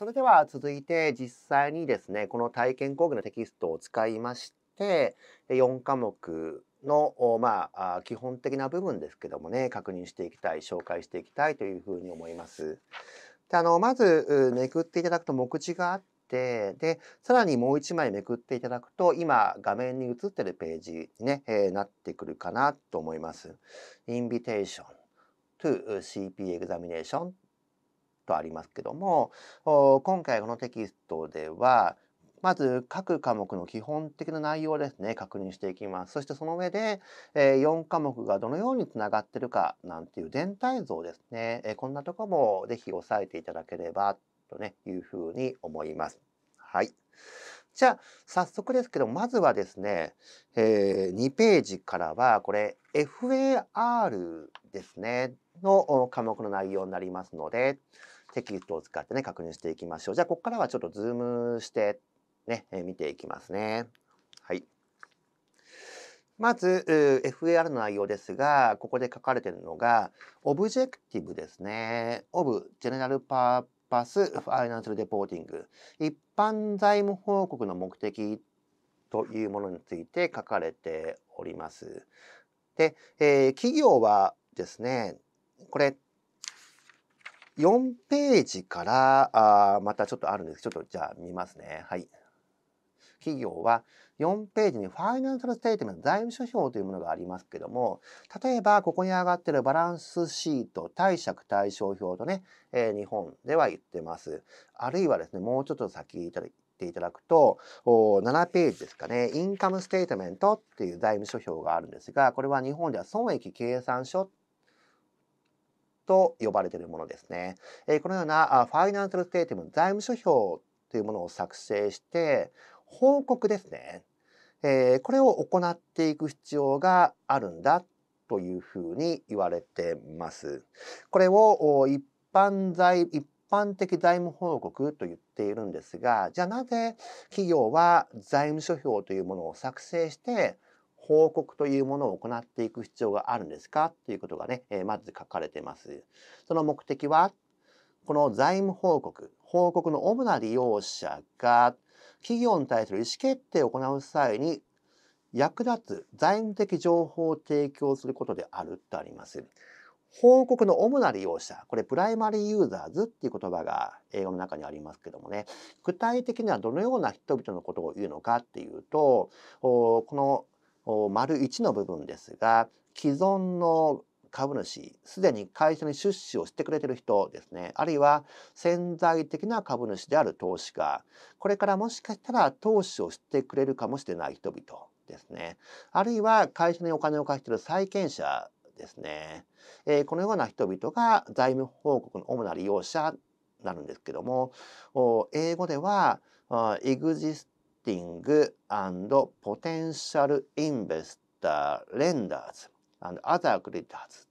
それでは続いて実際にですねこの体験講義のテキストを使いまして4科目のまあ基本的な部分ですけどもね確認していきたい紹介していきたいというふうに思います。であのまずめくっていただくと目次があってでさらにもう1枚めくっていただくと今画面に映ってるページにね、えー、なってくるかなと思います。インビテーション to CP エグザミネーションとありますけども今回このテキストではまず各科目の基本的な内容ですね確認していきますそしてその上で、え4科目がどのようにつながってるかなんていう全体像ですね、えこんなとこも是非押さえていただければとねいうふうに思います。はい。じゃあ早速ですけどまずはですね、えー、2ページからはこれ FAR ですねの科目の内容になりますのでテキストを使ってね、確認していきましょう。じゃあ、ここからはちょっとズームしてね、えー、見ていきますね。はい。まず、FAR の内容ですが、ここで書かれているのが、オブジェクティブですね。オブ、ジェネラルパーパス、ファイナンシャルレポーティング。一般財務報告の目的というものについて書かれております。で、えー、企業はですね、これ、4ページからあまたちょっとあるんですちょっとじゃあ見ますね。はい、企業は4ページにファイナンシャルステートメント財務諸表というものがありますけども例えばここに上がってるバランスシート貸借対照表とね、えー、日本では言ってますあるいはですねもうちょっと先いっていただくと7ページですかねインカムステートメントっていう財務諸表があるんですがこれは日本では損益計算書っと呼ばれているものですね。えこのようなファイナンシャルステートメント、財務諸表というものを作成して、報告ですね。えこれを行っていく必要があるんだというふうに言われてます。これを一般財、一般的財務報告と言っているんですが、じゃあなぜ企業は財務諸表というものを作成して、報告というものを行っていく必要があるんですかということがね、えー、まず書かれてます。その目的は、この財務報告、報告の主な利用者が企業に対する意思決定を行う際に役立つ財務的情報を提供することであるとあります。報告の主な利用者、これプライマリーユーザーズっていう言葉が英語の中にありますけどもね、具体的にはどのような人々のことを言うのかっていうと、この丸1の部分ですが既存の株主すでに会社に出資をしてくれてる人ですねあるいは潜在的な株主である投資家これからもしかしたら投資をしてくれるかもしれない人々ですねあるいは会社にお金を貸している債権者ですね、えー、このような人々が財務報告の主な利用者なるんですけども英語ではエグジスティングポテンシャルインベスターレンダーズアザークリッターズ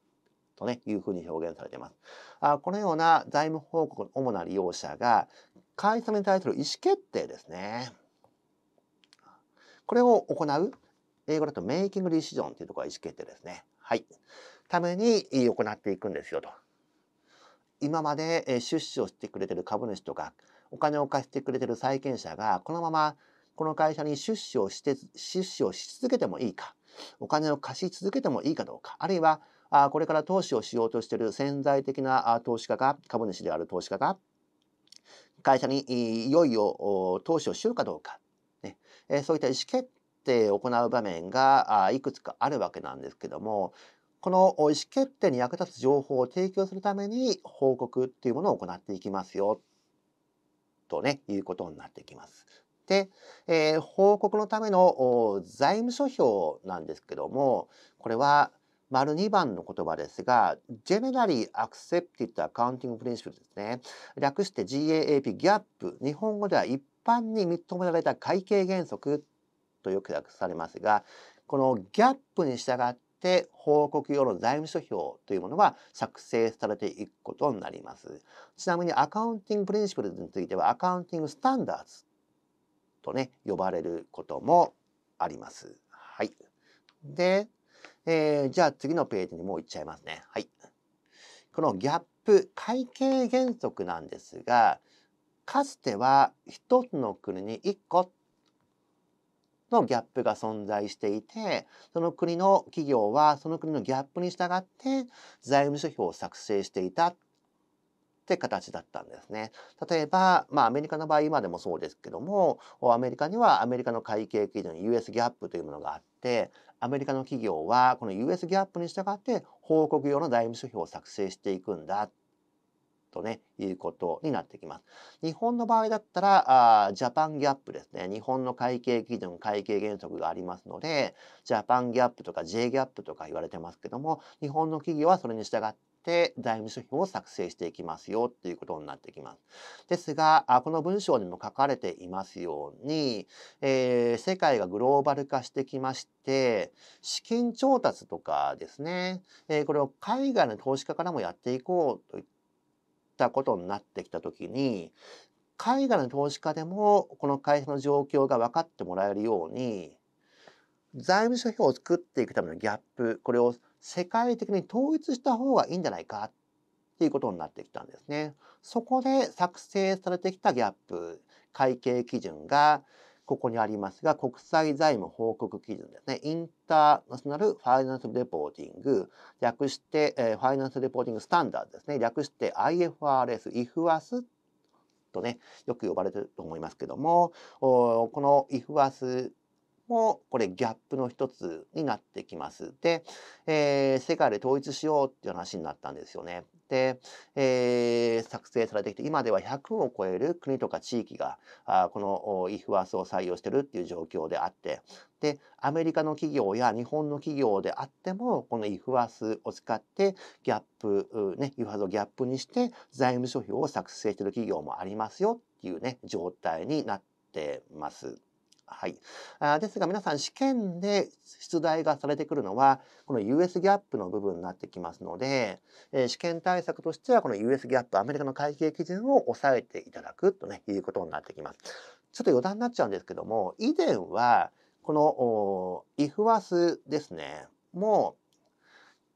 とねいうふうに表現されています。あこのような財務報告の主な利用者が会社に対する意思決定ですね。これを行う英語だとメイキングリィシジョンというところが意思決定ですね。はい。ために行っていくんですよと。今まで出資をしてくれてる株主とかお金を貸してくれてる債権者がこのままこの会社に出資をして、出資をし続けてもいいか、お金を貸し続けてもいいかどうか、あるいは、あこれから投資をしようとしている潜在的な投資家が、株主である投資家が、会社にいよいよ投資をしようかどうか、ね、えそういった意思決定を行う場面がいくつかあるわけなんですけども、この意思決定に役立つ情報を提供するために報告っていうものを行っていきますよとね、いうことになってきます。で、えー、報告のための財務諸表なんですけどもこれは丸2番の言葉ですが Generally Accepted Accounting Principles ですね略して GAAP GAP 日本語では一般に認められた会計原則とよく訳されますがこの GAP に従って報告用の財務諸表というものは作成されていくことになりますちなみにアカウンティングプリンシプルについてはアカウンティングスタンダーズとね呼ばれることもあります。はい。で、えー、じゃあ次のページにもういっちゃいますね。はい。このギャップ会計原則なんですがかつては一つの国に1個のギャップが存在していてその国の企業はその国のギャップに従って財務諸表を作成していたって形だったんですね。例えば、まあ、アメリカの場合今でもそうですけどもアメリカにはアメリカの会計基準 US ギャップというものがあってアメリカの企業はこの US ギャップに従って報告用の財務諸表を作成していくんだとね、いうことになってきます。日本の場合だったら、あジャパンギャップですね。日本の会計基準、会計原則がありますので、ジャパンギャップとか J ギャップとか言われてますけども、日本の企業はそれに従っって財務諸表を作成していきますよっていうことになってきます。ですが、この文章にも書かれていますように、えー、世界がグローバル化してきまして、資金調達とかですね、えー、これを海外の投資家からもやっていこうといったことになってきた時に、海外の投資家でもこの会社の状況が分かってもらえるように財務諸表を作っていくためのギャップこれを世界的に統一した方がいいんじゃないかっていうことになってきたんですね。そこで作成されてきたギャップ会計基準がここにありますが国際財務報告基準ですねインターナショナルファイナンスレポーティング略して、えー、ファイナンスレポーティングスタンダードですね略して IFRS イフアスとねよく呼ばれてると思いますけどもこのイフアスもこれギャップの一つになってきます。で、えー、世界で統一しようっていう話になったんですよね。で、えー、作成されてきて今では100を超える国とか地域があこの IFWAS を採用してるっていう状況であってでアメリカの企業や日本の企業であってもこの IFWAS を使ってギャップね IFWAS をギャップにして財務諸表を作成してる企業もありますよっていうね状態になってます。はい、あですが皆さん試験で出題がされてくるのはこの US ギャップの部分になってきますので、えー、試験対策としてはこの US ギャップアメリカの会計基準を抑えていただくと、ね、いうことになってきます。ちょっと余談になっちゃうんですけども以前はこの IFWAS ですねもう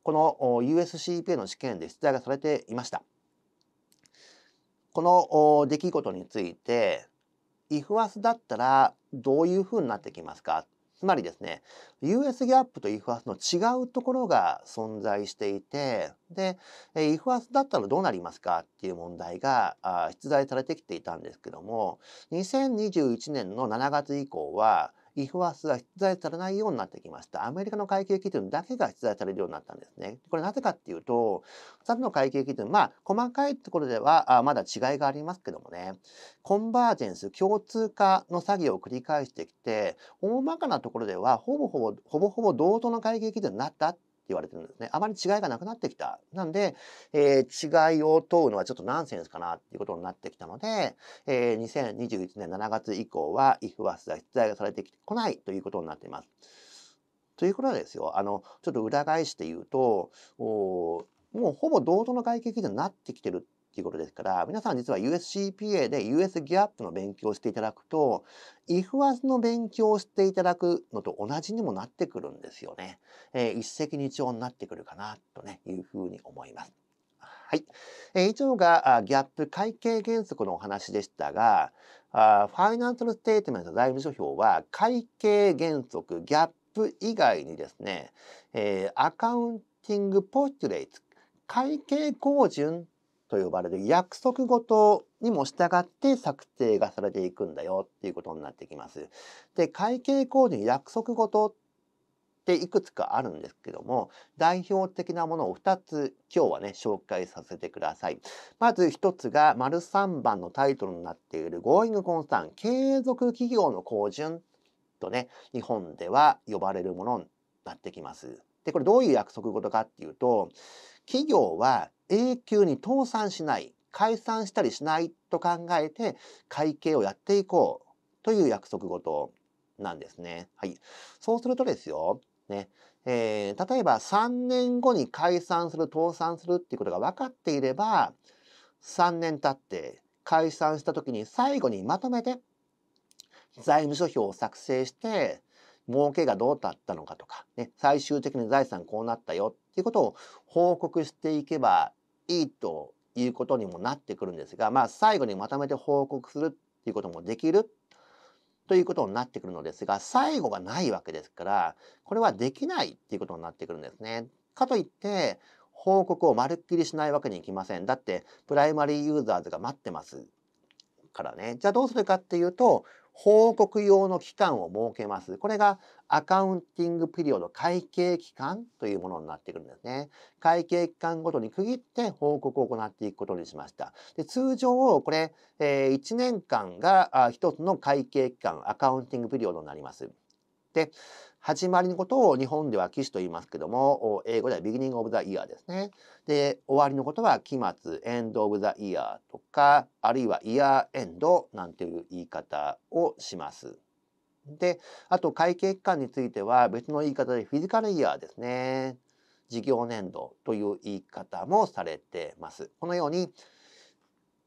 この USCPA の試験で出題がされていました。この出来事について IFWAS だったらどういうふうになってきますかつまりですね US ギャップと IFAS の違うところが存在していてで IFAS だったらどうなりますかっていう問題が出題されてきていたんですけども2021年の7月以降はイフワースは出題されないようになってきました。アメリカの会計基準だけが出題されるようになったんですね。これなぜかっていうと、2つの会計基準、まあ、細かいところではあまだ違いがありますけどもね、コンバージェンス、共通化の作業を繰り返してきて、大まかなところではほぼほぼ、ほぼほぼ同等の会計基準になった言われてるんですね。あまり違いがなくなってきた。なんで、えー、違いを問うのはちょっとナンセンスかなっていうことになってきたので、えー、2021年7月以降は、イフワスは出題がされてこないということになっています。ということはですよ、あの、ちょっと裏返して言うと、もうほぼ同等の外形基準になってきてるっ頃ですから、皆さん実は USCPA で USGAP の勉強をしていただくと、i f アスの勉強をしていただくのと同じにもなってくるんですよね。えー、一石二鳥になってくるかな、とね、いうふうに思います。はい。えー、以上があギャップ会計原則のお話でしたが、あファイナンシャルステートメント財務諸表は会計原則、ギャップ以外にですね、えー、アカウンティングポスチュレイツ、会計公順と呼ばれる約束事にも従って策定がされていくんだよっていうことになってきます。で会計工事に約束事っていくつかあるんですけども代表的なものを2つ今日はね紹介させてください。まず1つが丸3番のタイトルになっているゴーイングコンスタン継続企業の向順」とね日本では呼ばれるものになってきます。でこれどういう約束事かっていうと企業は永久に倒産しない解散したりしないと考えて会計をやっていこうという約束事なんですね。はい、そうするとですよ、ねえー、例えば3年後に解散する倒産するっていうことが分かっていれば3年経って解散した時に最後にまとめて財務諸表を作成して儲けがどうだったのかとか、ね、最終的に財産こうなったよとていうことを報告していけばいいということにもなってくるんですが、まあ、最後にまとめて報告するっていうこともできるということになってくるのですが、最後がないわけですから、これはできないっていうことになってくるんですね。かといって、報告をまるっきりしないわけにいきません。だって、プライマリーユーザーズが待ってますからね。じゃあどうするかっていうと、報告用の期間を設けます。これがアカウンティングピリオド会計期間というものになってくるんですね。会計期間ごとに区切って報告を行っていくことにしました。で通常これ、えー、1年間が1つの会計期間アカウンティングピリオドになります。で始まりのことを日本では期始と言いますけども英語ではビギニング・オブ・ザ・イヤーですね。で終わりのことは期末エンド・オブ・ザ・イヤーとかあるいはイヤー・エンドなんていう言い方をします。であと会計期間については別の言い方でフィジカルイヤーですね事業年度という言い方もされてます。このように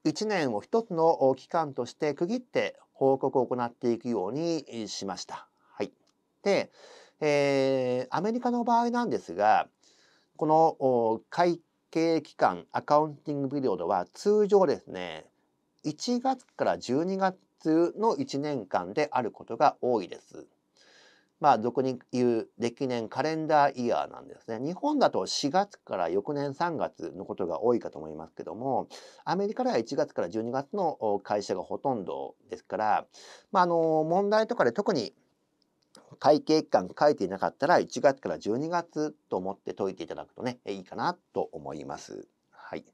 1年を1つの期間として区切って報告を行っていくようにしました。で、えー、アメリカの場合なんですがこの会計期間アカウンティングビリオドは通常ですね1月から12月の1年間であることが多いです。まあ俗に言う歴年カレンダーイヤーなんですね。日本だと4月から翌年3月のことが多いかと思いますけども、アメリカでは1月から12月の会社がほとんどですから、まああの問題とかで特に会計期間書いていなかったら1月から12月と思って解いていただくとねいいかなと思います。はい、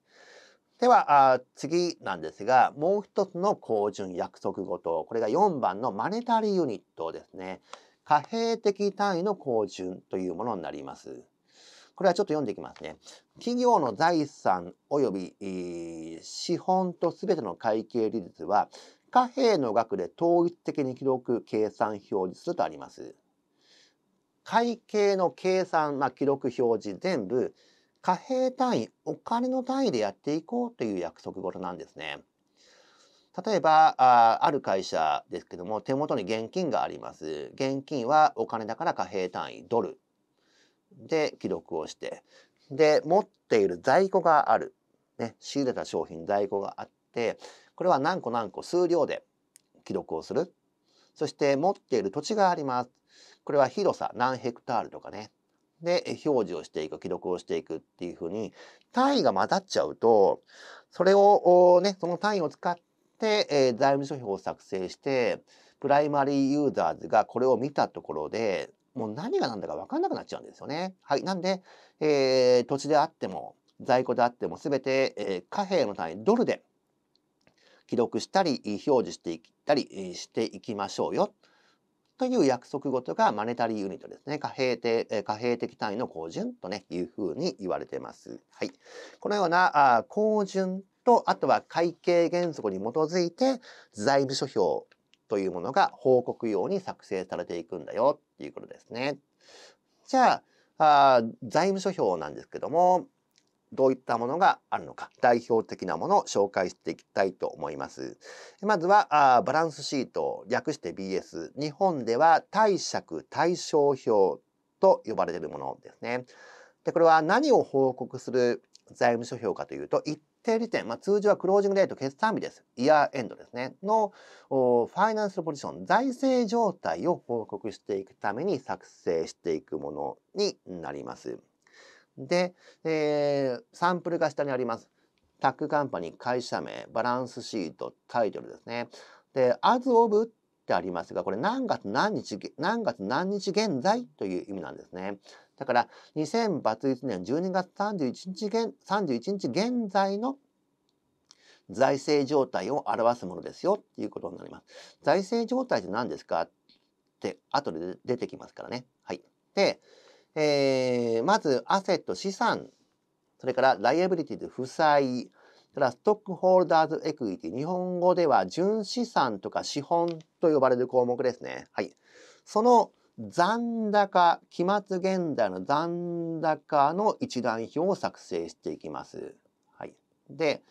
では次なんですがもう一つの高順約束ごとこれが4番のマネタリーユニットですね貨幣的単位の高順というものになります。これはちょっと読んでいきますね。企業の財産及び、資本とすべての会計利率は貨幣の額で統一的に記録計算表示するとあります。会計の計算、まあ、記録表示全部貨幣単位お金の単位でやっていこうという約束事なんですね。例えばあある会社ですけども手元に現金があります。現金はお金だから貨幣単位ドルで記録をしてで持っている在庫がある、ね、仕入れた商品在庫があってこれは何個何個数量で記録をする。そして持っている土地があります。これは広さ何ヘクタールとかね。で、表示をしていく、記録をしていくっていうふうに、単位が混ざっちゃうと、それをね、その単位を使って、えー、財務諸表を作成して、プライマリーユーザーズがこれを見たところで、もう何が何だか分かんなくなっちゃうんですよね。はい。なんで、えー、土地であっても、在庫であっても、すべて、えー、貨幣の単位、ドルで記録したり表示していったりしていきましょうよという約束事がマネタリーユニットですね。貨幣的貨幣的単位の高順とねいうふうに言われてます。はい、このような高順とあとは会計原則に基づいて財務諸表というものが報告用に作成されていくんだよっていうことですね。じゃああ財務諸表なんですけどもどういったものがあるのか代表的なものを紹介していきたいと思います。まずはあバランスシート略して BS 日本では貸借対照表と呼ばれているものですね。でこれは何を報告する財務諸表かというと一定利点、まあ、通常はクロージングレート決算日ですイヤーエンドですねのファイナンスポジション財政状態を報告していくために作成していくものになります。で、えー、サンプルが下にあります。タックカンパニー、会社名、バランスシート、タイトルですね。で、as of ってありますが、これ何月何日、何月何日現在という意味なんですね。だから、2001年12月31日現、31日現在の財政状態を表すものですよっていうことになります。財政状態って何ですかって後で出てきますからね。はい。で、えー、まずアセット資産それからライアビリティで負債それからストックホルダーズエクイティ日本語では純資産とか資本と呼ばれる項目ですね。はい、その残高期末現在の残高の一覧表を作成していきます。はい、で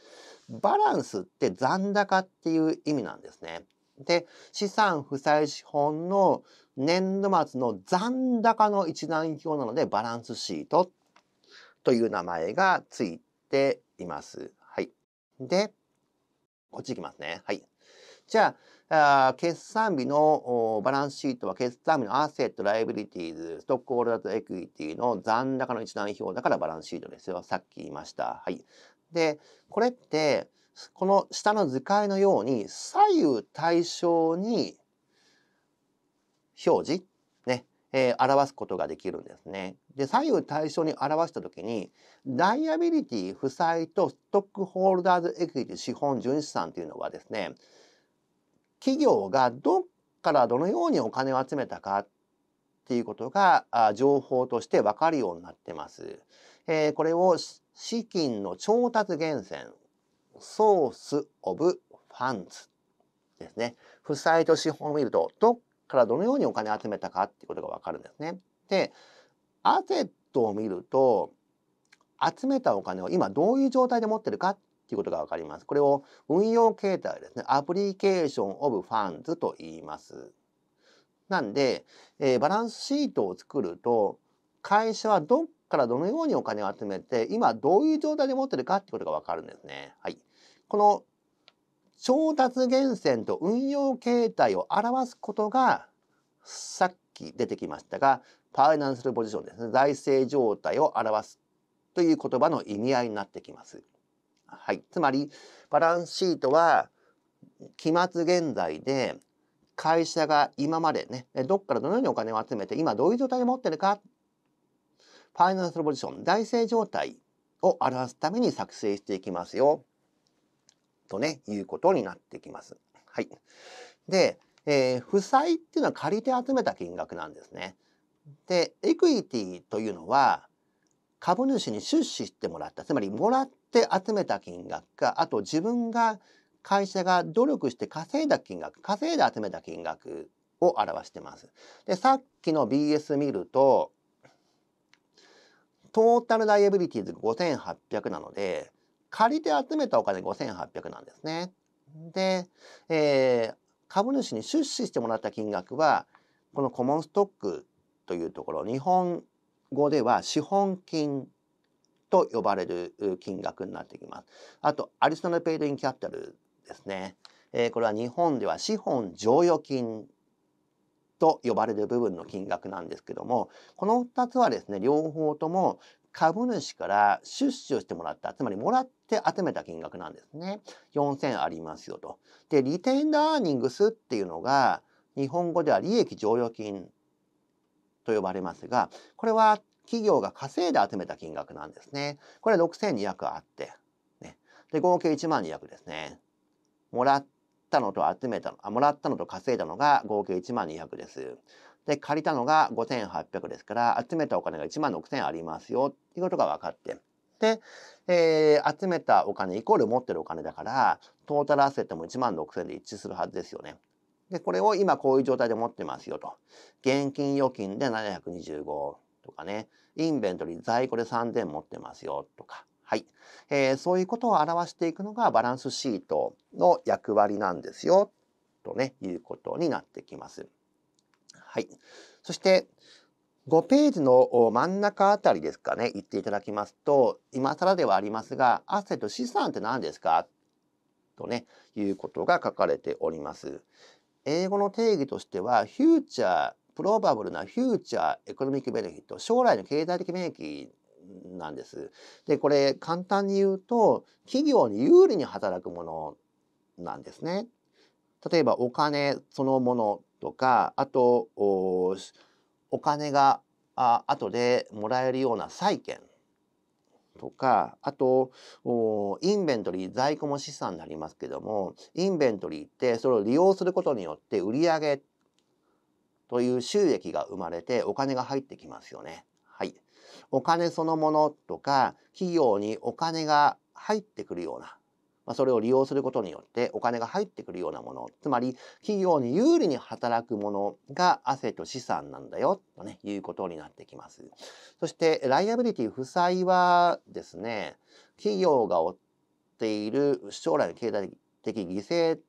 バランスって残高っていう意味なんですね。で資産負債資本の年度末の残高の一覧表なのでバランスシートという名前がついています。はい。で、こっち行きますね。はい。じゃあ、あ決算日のバランスシートは決算日のアセット、ライビリティーズ、ストックホルダーとエクイティの残高の一覧表だからバランスシートですよ。さっき言いました。はい。で、これって、この下の図解のように左右対称に表示、ねえー、表すことができるんですね。で左右対称に表した時にダイアビリティ負債とストックホルダーズエクイティ資本純資産というのはですね企業がどっからどのようにお金を集めたかっていうことが情報として分かるようになってます。えー、これを資金の調達源泉ソース・オブ・ファンズですね。負債と資本を見ると、どっからどのようにお金を集めたかっていうことがわかるんですね。で、アセットを見ると、集めたお金を今どういう状態で持ってるかっていうことがわかります。これを運用形態ですね。アプリケーション・オブ・ファンズと言います。なんで、えー、バランスシートを作ると、会社はどっからどのようにお金を集めて、今どういう状態で持ってるかってことがわかるんですね。はい。この調達源泉と運用形態を表すことがさっき出てきましたがファイナンシャルポジションですね財政状態を表すという言葉の意味合いになってきます。はい、つまりバランスシートは期末現在で会社が今までねどっからどのようにお金を集めて今どういう状態で持ってるかファイナンシャルポジション財政状態を表すために作成していきますよとね、いうことになってきます。はい。で、えー、負債っていうのは借りて集めた金額なんですね。で、エクイティというのは、株主に出資してもらった、つまりもらって集めた金額か、あと自分が会社が努力して稼いだ金額、稼いで集めた金額を表してます。で、さっきの BS 見ると、トータルライアビリティーズ5800なので、借りて集めたお金5800なんですね。で、えー、株主に出資してもらった金額はこのコモンストックというところ日本語では資本金と呼ばれる金額になってきます。あとアディショナルペイドインキャピタルですね。えー、これは日本では資本剰余金と呼ばれる部分の金額なんですけどもこの2つはですね両方とも株主から出資をしてもらったつまりもらっして集めた金額なんですね。4000ありますよと。で、リテインドーニングスっていうのが、日本語では利益剰余金と呼ばれますが、これは企業が稼いで集めた金額なんですね。これ6200あって、ね。で、合計1万200ですね。もらったのと集めたの、あ、もらったのと稼いだのが合計1万200です。で、借りたのが5800ですから、集めたお金が1万6000ありますよ、っていうことが分かって。で、えー、集めたお金イコール持ってるお金だからトータルアセットも1万6,000で一致するはずですよね。でこれを今こういう状態で持ってますよと。現金預金で725とかねインベントリー在庫で3,000持ってますよとか。はい、えー、そういうことを表していくのがバランスシートの役割なんですよとねいうことになってきます。はい、そして5ページの真ん中あたりですかね言っていただきますと今更ではありますが「アセット資産って何ですか?」とねいうことが書かれております。英語の定義としてはフューチャープローバブルなフューチャーエコノミックベネフィット将来の経済的免疫なんです。でこれ簡単に言うと企業に有利に働くものなんですね。例えばお金そのものとかあとお金があ後でもらえるような債券とかあとインベントリー在庫も資産になりますけどもインベントリーってそれを利用することによって売り上げという収益が生まれてお金が入ってきますよね。はい、お金そのものとか企業にお金が入ってくるようなまあ、それを利用することによってお金が入ってくるようなもの、つまり企業に有利に働くものが汗と資産なんだよ、とね、いうことになってきます。そして、ライアビリティ負債はですね、企業が負っている将来の経済的犠牲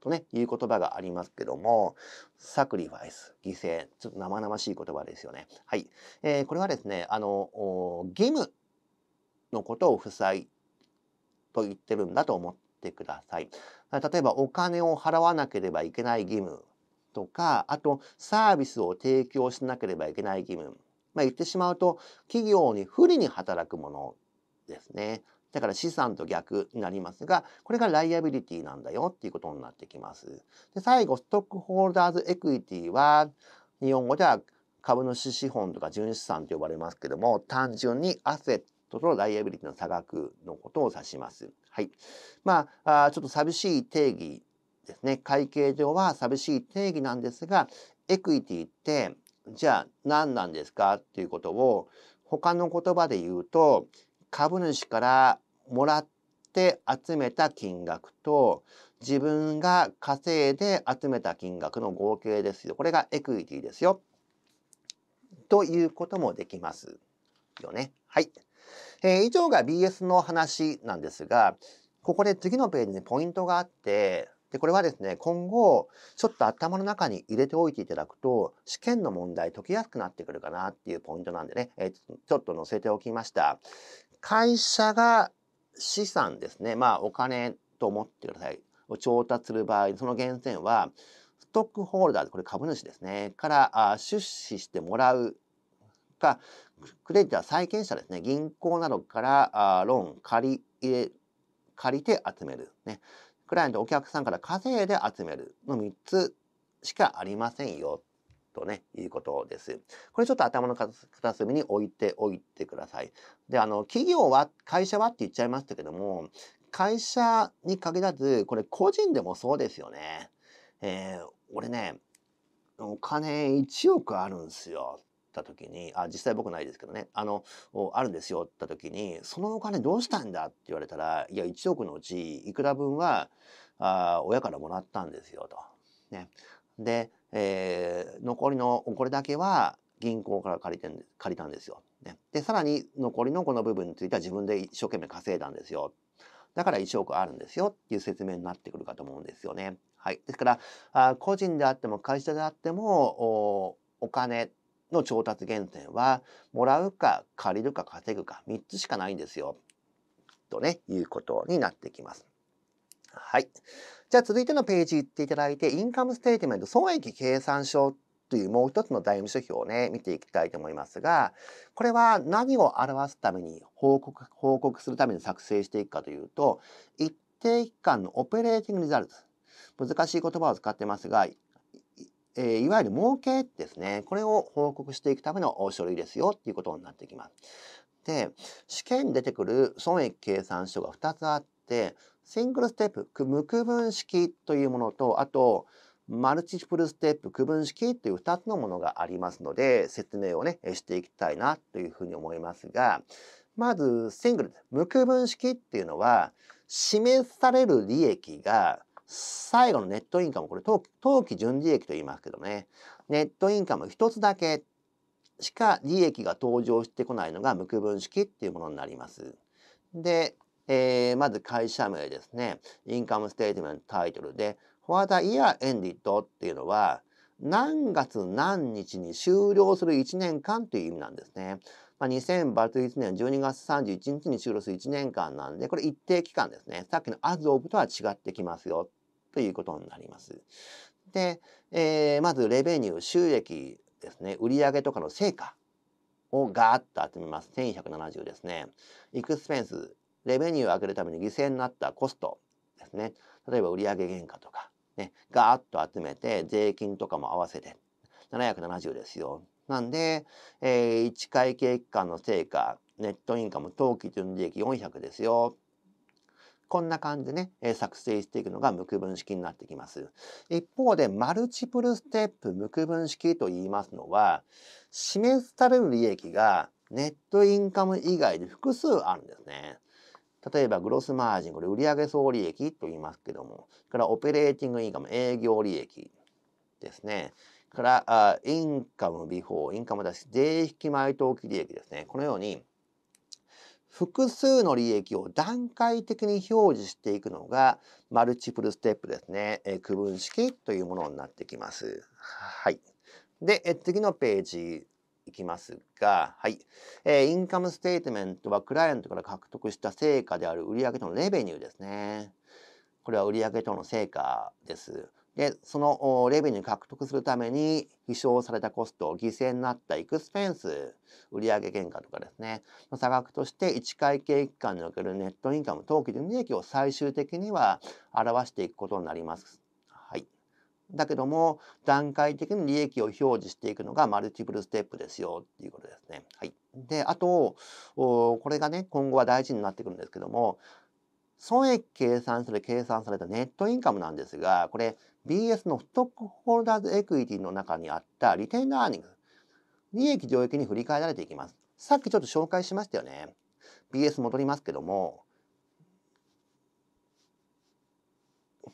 とね、いう言葉がありますけども、サクリファイス、犠牲、ちょっと生々しい言葉ですよね。はい。えー、これはですね、あの、義務のことを負債と言ってるんだと思ってください。例えばお金を払わなければいけない義務とかあとサービスを提供しなければいけない義務、まあ、言ってしまうと企業に不利に働くものですね。だから資産と逆になりますが、これがライアビリティなんだよっていうことになってきます。で最後、ストックホルダーズエクイティは、日本語では株主資本とか純資産と呼ばれますけども、単純にアセッところライアビリティの差額のことを指します。はい。まあ、あちょっと寂しい定義ですね。会計上は寂しい定義なんですが、エクイティってじゃあ何なんですかっていうことを他の言葉で言うと株主からもらって集めた金額と自分が稼いで集めた金額の合計ですよ。これがエクイティですよ。ということもできますよね。はい。えー、以上が BS の話なんですが、ここで次のページにポイントがあって、で、これはですね、今後、ちょっと頭の中に入れておいていただくと、試験の問題解きやすくなってくるかなっていうポイントなんでね、えちょっと載せておきました。会社が資産ですね、まあお金と思ってください。を調達する場合、その源泉は、ストックホルダー、これ株主ですね、からあ出資してもらうか、クレジター債権者ですね銀行などからあローン借り入れ借りて集める、ね、クライアントお客さんから稼いで集めるの3つしかありませんよとねいうことです。これちょっと頭の片隅に置いておいてください。であの企業は会社はって言っちゃいましたけども会社に限らずこれ個人でもそうですよね。えー、俺ねお金1億あるんすよった時にあ実際僕ないですけどねあのあるんですよった時にそのお金どうしたんだって言われたらいや1億のうちいくら分はあ親からもらったんですよと。ね、で、えー、残りのこれだけは銀行から借りて借りたんですよ。ね、でさらに残りのこの部分については自分で一生懸命稼いだんですよ。だから1億あるんですよっていう説明になってくるかと思うんですよね。はい、ですからあ個人であっても会社であってもお金の調達原点はもらうか借りるか稼ぐか3つしかないんですよ。とねいうことになってきます。はい。じゃあ続いてのページ行っていただいてインカムステートメント損益計算書というもう一つの財務諸表をね見ていきたいと思いますがこれは何を表すために報告報告するために作成していくかというと一定期間のオペレーティングリザルト難しい言葉を使ってますがえー、いわゆる儲けですね。これを報告していくための書類ですよっていうことになってきます。で、試験に出てくる損益計算書が2つあって、シングルステップ、無区分式というものと、あと、マルチプルステップ、区分式という2つのものがありますので、説明をね、していきたいなというふうに思いますが、まず、シングル、無区分式っていうのは、示される利益が最後のネットインカム、これ当期純利益と言いますけどね、ネットインカム一つだけしか利益が登場してこないのが無区分式っていうものになります。で、えー、まず会社名ですね。インカムステートメントタイトルで、For the year ended っていうのは、何月何日に終了する1年間という意味なんですね。まあ、2001年12月31日に就労する1年間なんで、これ一定期間ですね。さっきのアズオブとは違ってきますよ、ということになります。で、えー、まずレベニュー、収益ですね、売上とかの成果をガーッと集めます。1170ですね。エクスペンス、レベニューを上げるために犠牲になったコストですね。例えば売上原価とか、ね、ガーッと集めて、税金とかも合わせて、770ですよ。なんで、えー、1会計期間の成果、ネットインカム当期純利益400ですよ。こんな感じでね、え作成していくのが無区分式になってきます。一方で、マルチプルステップ無区分式と言いますのは、示される利益がネットインカム以外で複数あるんですね。例えばグロスマージン、これ売上総利益と言いますけども、それからオペレーティングインカム、営業利益ですね。からあインカムビフォーインカム出し税引き前投機利益ですねこのように複数の利益を段階的に表示していくのがマルチプルステップですね、え区分式というものになってきます。はい、で、え次のページいきますが、はいえー、インカムステートメントはクライアントから獲得した成果である売上とのレベニューですね。これは売上との成果です。で、そのレベニュー獲得するために、飛翔されたコスト、犠牲になったエクスペンス、売上原価とかですね、差額として1会計期間におけるネットインカム、当期純利益を最終的には表していくことになります。はい。だけども、段階的に利益を表示していくのがマルチプルステップですよっていうことですね。はい。で、あと、これがね、今後は大事になってくるんですけども、損益計算する計算されたネットインカムなんですが、これ、BS のストックホルダーズエクイティの中にあったリテインドアーニング、利益上益に振り替えられていきます。さっきちょっと紹介しましたよね。BS 戻りますけども、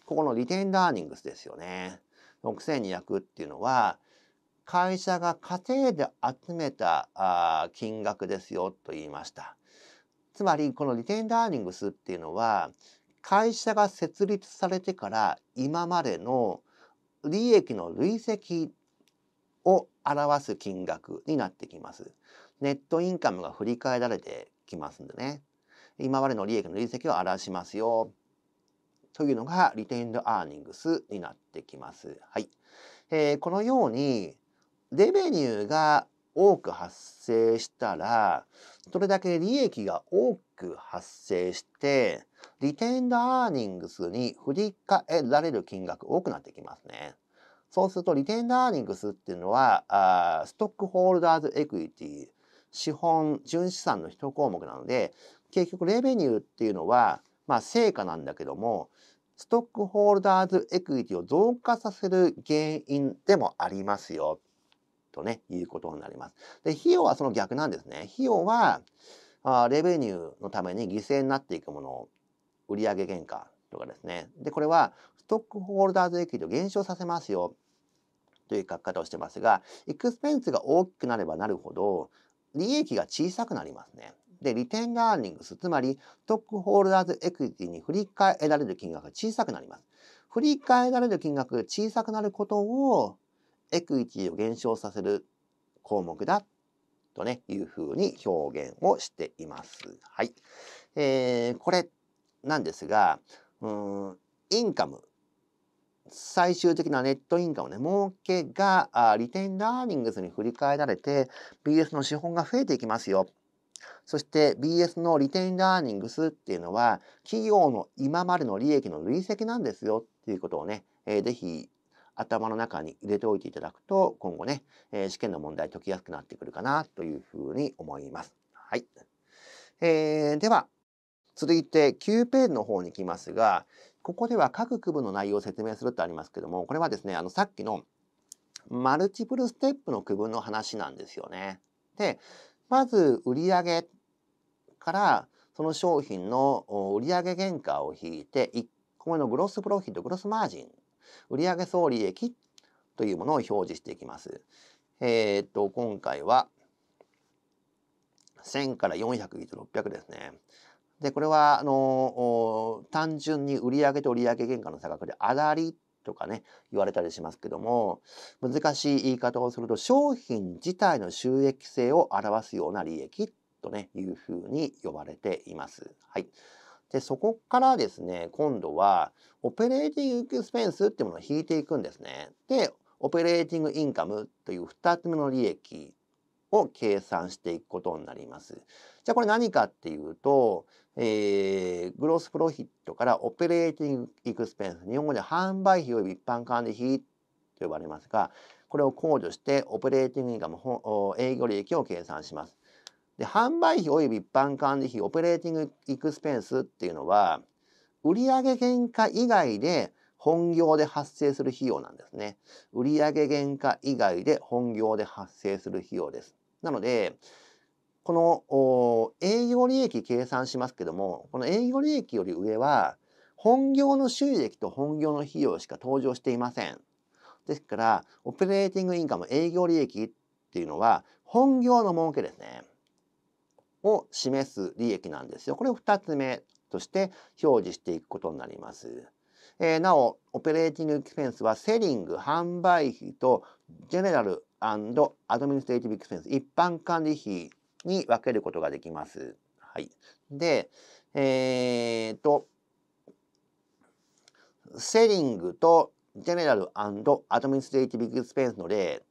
ここのリテインドアーニングスですよね。6200っていうのは、会社が稼いで集めたあ金額ですよと言いました。つまりこのリテインドアーニングスっていうのは会社が設立されてから今までの利益の累積を表す金額になってきます。ネットインカムが振り返られてきますんでね。今までの利益の累積を表しますよ。というのがリテインドアーニングスになってきます。はい。えー、このようにレベニューが多く発生したら、それだけ利益が多く発生して、リテンドアーニングスに振り替えられる金額多くなってきますね。そうすると、リテンドアーニングスっていうのは、あストックホルダーズエクイティ、資本、純資産の1項目なので、結局レベニューっていうのは、まあ、成果なんだけども、ストックホルダーズエクイティを増加させる原因でもありますよ。とね、いうことになります。で、費用はその逆なんですね。費用は、あレベニューのために犠牲になっていくもの、売上原価とかですね。で、これはストックホルダーズ益率を減少させますよという書き方をしてますが、エクスペンスが大きくなればなるほど、利益が小さくなりますね。で、リテンガーニングス、つまり、ストックホルダーズエクイティに振り替えられる金額が小さくなります。振り替えられる金額が小さくなることを、エクイティを減少させる項目だとね、いうふうに表現をしています。はい。えー、これなんですが、うん、インカム。最終的なネットインカムね、儲けがあリテインダーニングスに振り返られて、BS の資本が増えていきますよ。そして BS のリテインダーニングスっていうのは企業の今までの利益の累積なんですよっていうことをね、えー、ぜひ頭の中に入れておいていただくと今後ね、えー、試験の問題解きやすくなってくるかなというふうに思います。はい。えー、では続いて9ページの方に行きますがここでは各区分の内容を説明するとありますけどもこれはですねあのさっきのマルチプルステップの区分の話なんですよね。でまず売上からその商品の売上原価を引いて1個目のグロスプロフィットグロスマージン売上総利益というものを表示していきます。えー、っと、今回は1000から400600ですね。で、これは、あのー、単純に売上と売上原価の差額であだりとかね、言われたりしますけども、難しい言い方をすると、商品自体の収益性を表すような利益とね、いうふうに呼ばれています。はい。で、そこからですね、今度は、オペレーティングエクスペンスっていうものを引いていくんですね。で、オペレーティングインカムという2つ目の利益を計算していくことになります。じゃあこれ何かっていうと、えー、グロスプロフィットからオペレーティングエクスペンス、日本語で販売費及び一般管理費と呼ばれますが、これを控除してオペレーティングインカム、営業利益を計算します。で販売費及び一般管理費オペレーティングエクスペンスっていうのは売上原価以外で本業で発生する費用なんですね。売上原価以外で本業で発生する費用です。なので、この営業利益計算しますけども、この営業利益より上は、本業の収益と本業の費用しか登場していません。ですから、オペレーティングインカム、営業利益っていうのは、本業の儲けですね。を示す利益なんですよ。これを2つ目として表示していくことになります。えー、なお、オペレーティングエクスペンスはセリング、販売費とジェネラルアドミニストレイティブエクスペンス、一般管理費に分けることができます。はい。で、えー、っと、セリングとジェネラルアドミニストレイティブエクスペンスの例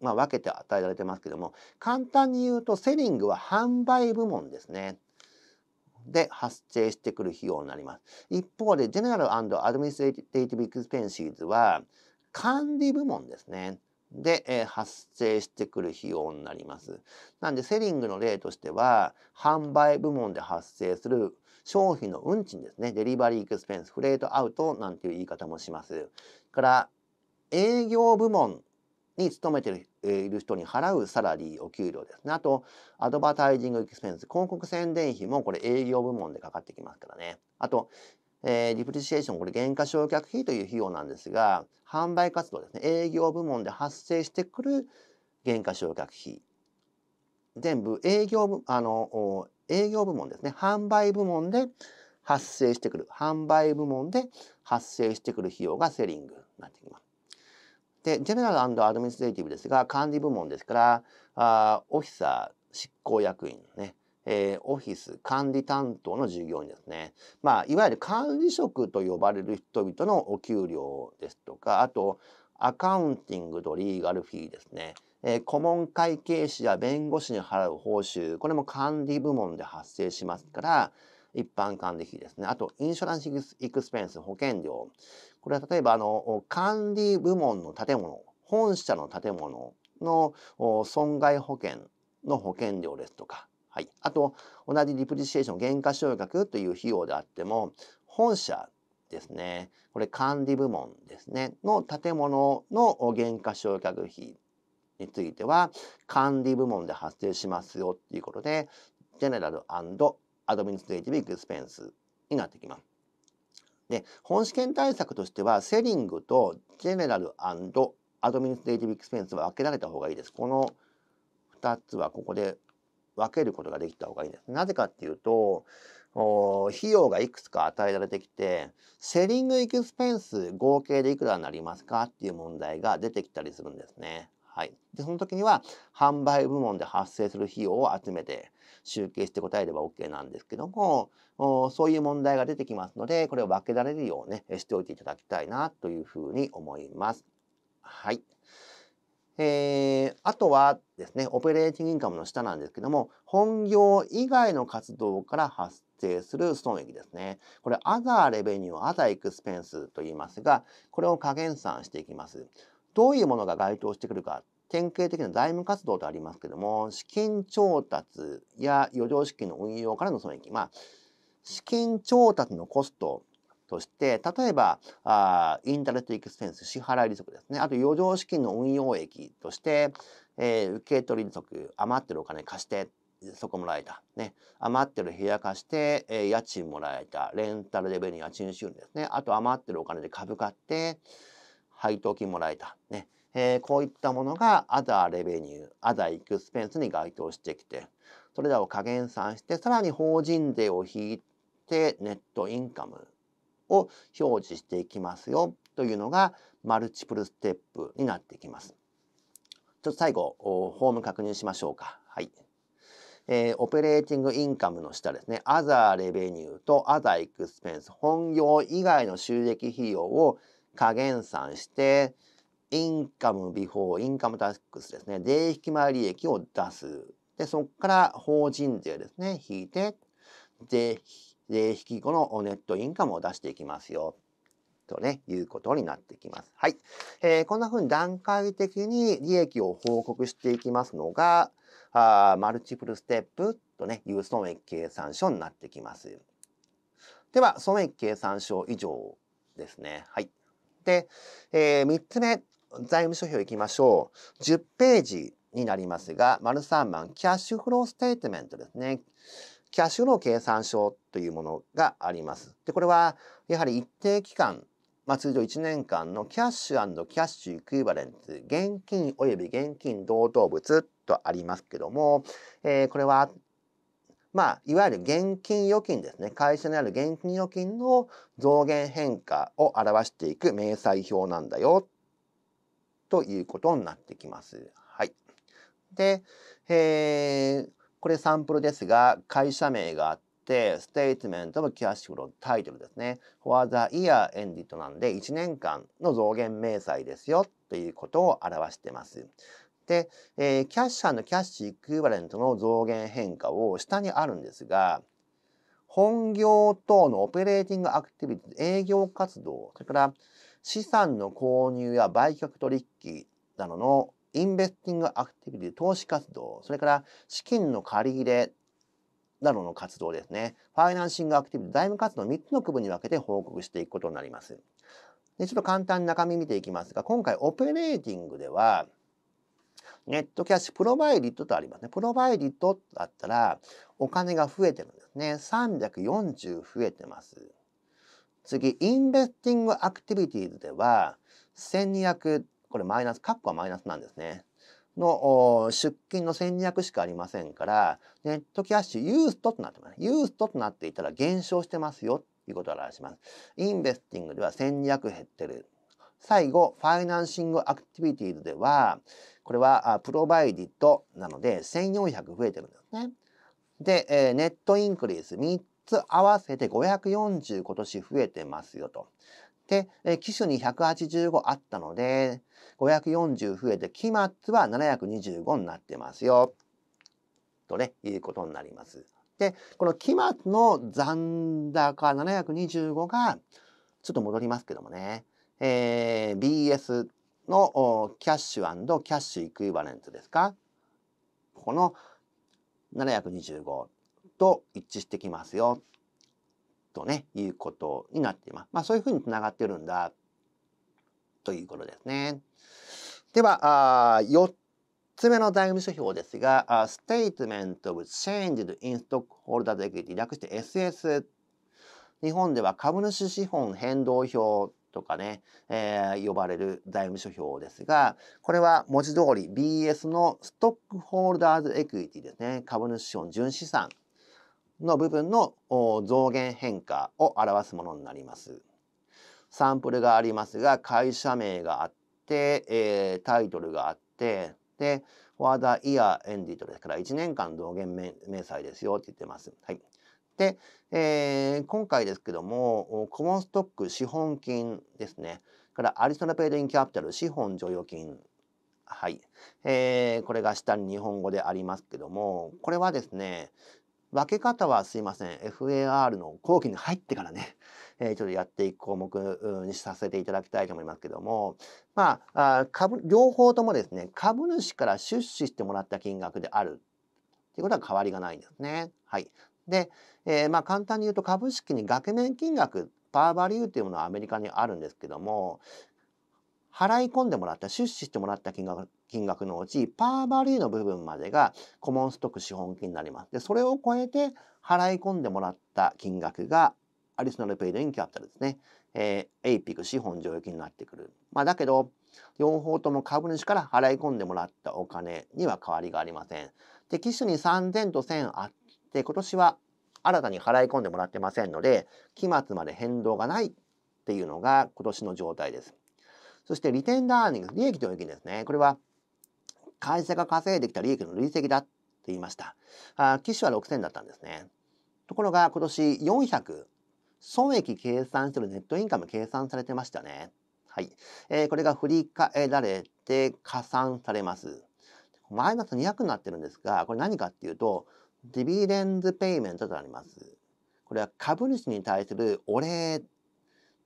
まあ、分けて与えられてますけども簡単に言うとセリングは販売部門ですね。で発生してくる費用になります。一方でジェネラルアドミニステイティブ・エクスペンシーズは管理部門ですね。で、えー、発生してくる費用になります。なんでセリングの例としては販売部門で発生する商品の運賃ですねデリバリーエクスペンスフレートアウトなんていう言い方もします。から営業部門に勤めている人に払うサラリーお給料ですねあとアドバタイジングエクスペンス広告宣伝費もこれ営業部門でかかってきますからねあと、えー、リプリシエーションこれ減価償却費という費用なんですが販売活動ですね営業部門で発生してくる減価償却費全部営業部あの営業部門ですね販売部門で発生してくる販売部門で発生してくる費用がセリングになってきます。で、ジェネラルアドミニストレーティブですが、管理部門ですから、あオフィサー、執行役員ね、えー、オフィス管理担当の従業員ですね。まあ、いわゆる管理職と呼ばれる人々のお給料ですとか、あと、アカウンティングとリーガルフィーですね。えー、顧問会計士や弁護士に払う報酬、これも管理部門で発生しますから、一般管理費ですね。あと、インシュランスエクスペンス、保険料。これは例えばあの管理部門の建物本社の建物の損害保険の保険料ですとか、はい、あと同じディプリシエーション減価償却という費用であっても本社ですねこれ管理部門ですねの建物の減価償却費については管理部門で発生しますよっていうことでジェネラルアドミニストレイティブエクスペンスになってきます。で本試験対策としてはセリングとジェネラルアドミニストレーティブエクスペンスは分けられた方がいいです。この2つはここで分けることができた方がいいです。なぜかっていうと費用がいくつか与えられてきてセリングエクスペンス合計でいくらになりますかっていう問題が出てきたりするんですね。はい。で、その時には、販売部門で発生する費用を集めて、集計して答えれば OK なんですけども、そういう問題が出てきますので、これを分けられるようね、しておいていただきたいなというふうに思います。はい。えー、あとはですね、オペレーティングインカムの下なんですけども、本業以外の活動から発生する損益ですね。これ、アザーレベニュー、アザーエクスペンスと言いますが、これを加減算していきます。どういうものが該当してくるか典型的な財務活動とありますけども資金調達や余剰資金の運用からの損益まあ資金調達のコストとして例えばあインターネットエクスペンス支払い利息ですねあと余剰資金の運用益として、えー、受取利息余ってるお金貸してそこもらえた、ね、余ってる部屋貸して、えー、家賃もらえたレンタルレベルに家賃収入ですねあと余ってるお金で株買って配当金もらえた、ねえー、こういったものがアザーレベニューアザーエクスペンスに該当してきてそれらを加減算してさらに法人税を引いてネットインカムを表示していきますよというのがマルチプルステップになってきます。ちょっと最後フォーム確認しましょうか。はい。えー、オペレーティングインカムの下ですね、アザーレベニューとアザーエクスペンス、本業以外の収益費用を加減算して、インカムビフォー、インカムタックスですね、税引き前利益を出す。で、そこから法人税ですね、引いて、税税引き後のネットインカムを出していきますよ。とね、いうことになってきます。はい。えー、こんな風に段階的に利益を報告していきますのが、あマルチプルステップとね、いう損益計算書になってきます。では、損益計算書以上ですね。はい。で、えー、3つ目、財務諸表いきましょう。10ページになりますが、丸3番、キャッシュフローステートメントですね。キャッシュフロー計算書というものがあります。で、これは、やはり一定期間、まあ、通常1年間のキャッシュキャッシュイクイバレンツ現金及び現金同等物とありますけども、えー、これはまあ、いわゆる現金預金ですね。会社にある現金預金の増減変化を表していく明細表なんだよ。ということになってきます。はい。で、えー、これサンプルですが、会社名があって、ステートメントのキャッシュフロータイトルですね。for the year ended なんで、1年間の増減明細ですよ。ということを表してます。で、えー、キャッシャーのキャッシュイクバレントの増減変化を下にあるんですが、本業等のオペレーティングアクティビティ、営業活動、それから資産の購入や売却取引などのインベスティングアクティビティ、投資活動、それから資金の借り入れなどの活動ですね、ファイナンシングアクティビティ、財務活動の3つの区分に分けて報告していくことになります。でちょっと簡単に中身見ていきますが、今回オペレーティングでは、ネットキャッシュプロバイリットとありますね。プロバイリットだったらお金が増えてるんですね。340増えてます。次、インベスティングアクティビティーズでは1200、これマイナス、カッコはマイナスなんですね。の出金の1200しかありませんから、ネットキャッシュユーストとなってます。ユーストとなっていたら減少してますよということを表します。インベスティングでは1200減ってる。最後、ファイナンシングアクティビティでは、これはプロバイディットなので1400増えてるんですね。で、えネットインクリース3つ合わせて540今年増えてますよと。で、え機種に185あったので、540増えて、期末は725になってますよ。とね、いうことになります。で、この期末の残高725が、ちょっと戻りますけどもね、えー、BS のキャッシュキャッシュイクイバレントですかこの725と一致してきますよとねいうことになっています。まあそういうふうにつながってるんだということですね。ではあ4つ目の財務諸表ですが「Statement of Changed in Stockholder Equity」略して SS 日本では株主資本変動表とかね、えー、呼ばれる財務諸表ですが、これは文字通り BS のストックホルダーズエクイティですね、株主資本純資産の部分の増減変化を表すものになります。サンプルがありますが、会社名があって、えー、タイトルがあって、で、ワーアイヤーエンディとですから1年間増減明細ですよって言ってます。はい。で、えー、今回ですけどもコモンストック資本金ですねからアリゾナペイドインキャピタル資本剰余金はい、えー、これが下に日本語でありますけどもこれはですね分け方はすいません FAR の後期に入ってからね、えー、ちょっとやっていく項目にさせていただきたいと思いますけどもまああ株両方ともですね株主から出資してもらった金額であるということは変わりがないんですね。はい、で、えー、まあ簡単に言うと株式に額面金額パーバリューというものはアメリカにあるんですけども払い込んでもらった出資してもらった金額金額のうちパーバリューの部分までがコモンストック資本金になります。でそれを超えて払い込んでもらった金額がアディショナルペイドインキャピタルですね。えー、エイピク資本上益になってくる。まあ、だけど両方とも株主から払い込んでもらったお金には変わりがありません。テキストに3000と1000あっで、今年は新たに払い込んでもらってませんので、期末まで変動がないっていうのが今年の状態です。そしてリテンダーニング、利益というですね。これは会社が稼いできた利益の累積だって言いました。あ機種は6000だったんですね。ところが今年400、損益計算するネットインカム計算されてましたね。はい。えー、これが振り替えられて加算されます。マイナス200になってるんですが、これ何かっていうと、ディビデンズペイメントとあります。これは株主に対するお礼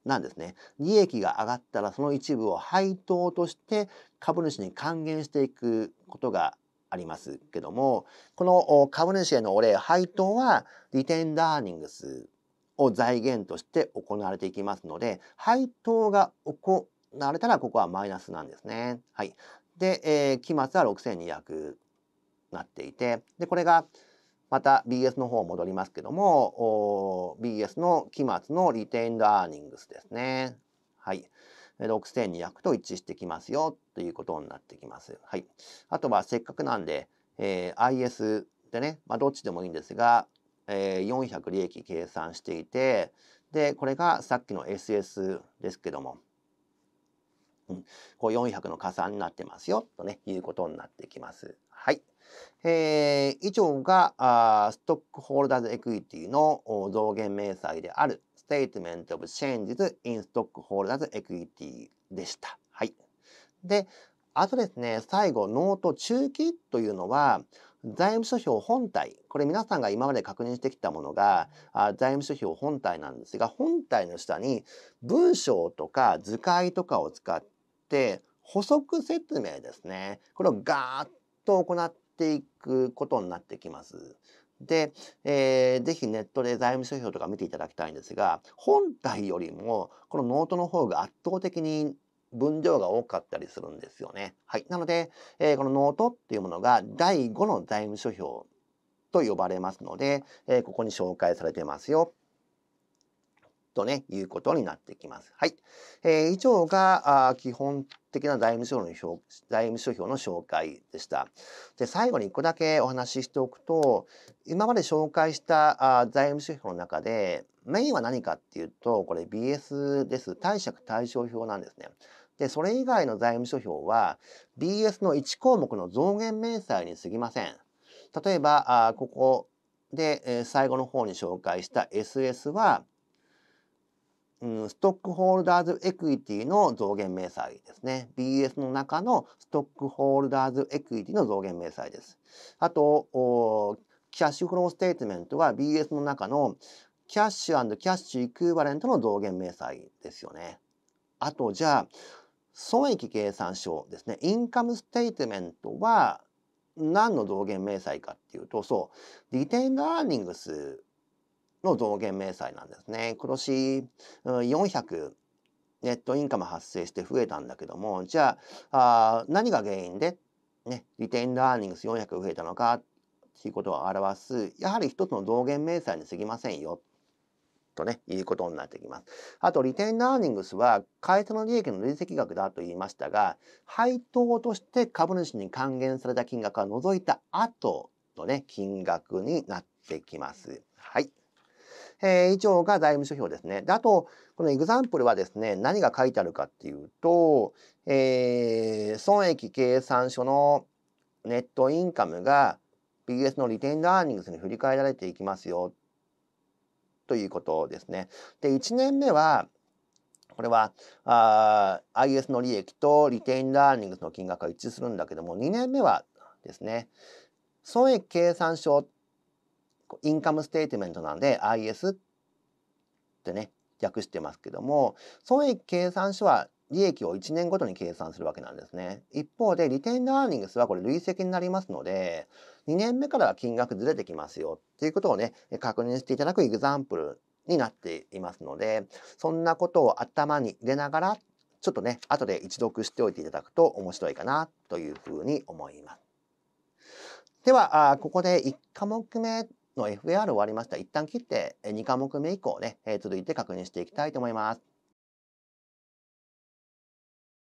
なんですね。利益が上がったらその一部を配当として株主に還元していくことがありますけども、この株主へのお礼、配当はリテンダーニングスを財源として行われていきますので、配当が行われたらここはマイナスなんですね。はい。で、えー、期末は6200なっていて、で、これがまた BS の方戻りますけども BS の期末のリテインドアーニングスですね。はい。6200と一致してきますよということになってきます。はい。あとはせっかくなんで、えー、IS でね、まあ、どっちでもいいんですが、えー、400利益計算していて、で、これがさっきの SS ですけども、うん、こう400の加算になってますよとね、いうことになってきます。はい。えー、以上があストックホルダーズエクイティの増減明細である Statement of Changes in Stockholders Equity でした。はい。で、あとですね、最後、ノート中期というのは、財務諸表本体、これ皆さんが今まで確認してきたものが、あ財務諸表本体なんですが、本体の下に文章とか図解とかを使って、補足説明ですね。これをガーッと行って、ていくことになってきます。で、えー、ぜひネットで財務諸表とか見ていただきたいんですが本体よりもこのノートの方が圧倒的に分量が多かったりするんですよね。はい、なので、えー、このノートっていうものが第5の財務諸表と呼ばれますので、えー、ここに紹介されてますよとね、いうことになってきます。はい。えー、以上が、あ基本的な財務省の表、財務諸表の紹介でした。で、最後に一個だけお話ししておくと、今まで紹介したあ財務諸表の中で、メインは何かっていうと、これ BS です。貸借対照表なんですね。で、それ以外の財務諸表は BS の1項目の増減明細に過ぎません。例えば、あここで、えー、最後の方に紹介した SS は、ストックホルダーズエクイティの増減明細ですね。BS の中のストックホルダーズエクイティの増減明細です。あと、キャッシュフローステートメントは BS の中のキャッシュキャッシュイクーバレントの増減明細ですよね。あと、じゃあ、損益計算書ですね。インカムステートメントは何の増減明細かっていうと、そう、リテンドアーニングスの増減明細なんですね。今年400ネットインカム発生して増えたんだけども、じゃあ、あ何が原因で、ね、リテインドアーニングス400増えたのかっていうことを表す、やはり一つの増減明細に過ぎませんよ。とね、いうことになってきます。あと、リテインドアーニングスは、会社の利益の累積額だと言いましたが、配当として株主に還元された金額は除いた後のね、金額になってきます。はい。えー、以上が財務諸表ですね。で、あと、このエグザンプルはですね、何が書いてあるかっていうと、えー、損益計算書のネットインカムが BS のリテインアーニングスに振り替えられていきますよということですね。で、1年目は、これはあ IS の利益とリテインアーニングスの金額が一致するんだけども2年目はですね損益計算書インカムステートメントなんで IS ってね訳してますけども損益計算書は利益を1年ごとに計算するわけなんですね。一方でリテンダーニングスはこれ累積になりますので2年目からは金額ずれてきますよっていうことをね確認していただくエグザンプルになっていますのでそんなことを頭に入れながらちょっとね後で一読しておいていただくと面白いかなというふうに思います。ではここで1科目目の FAR 終わりました。一旦切って2科目目以降ね、えー、続いて確認していきたいと思います。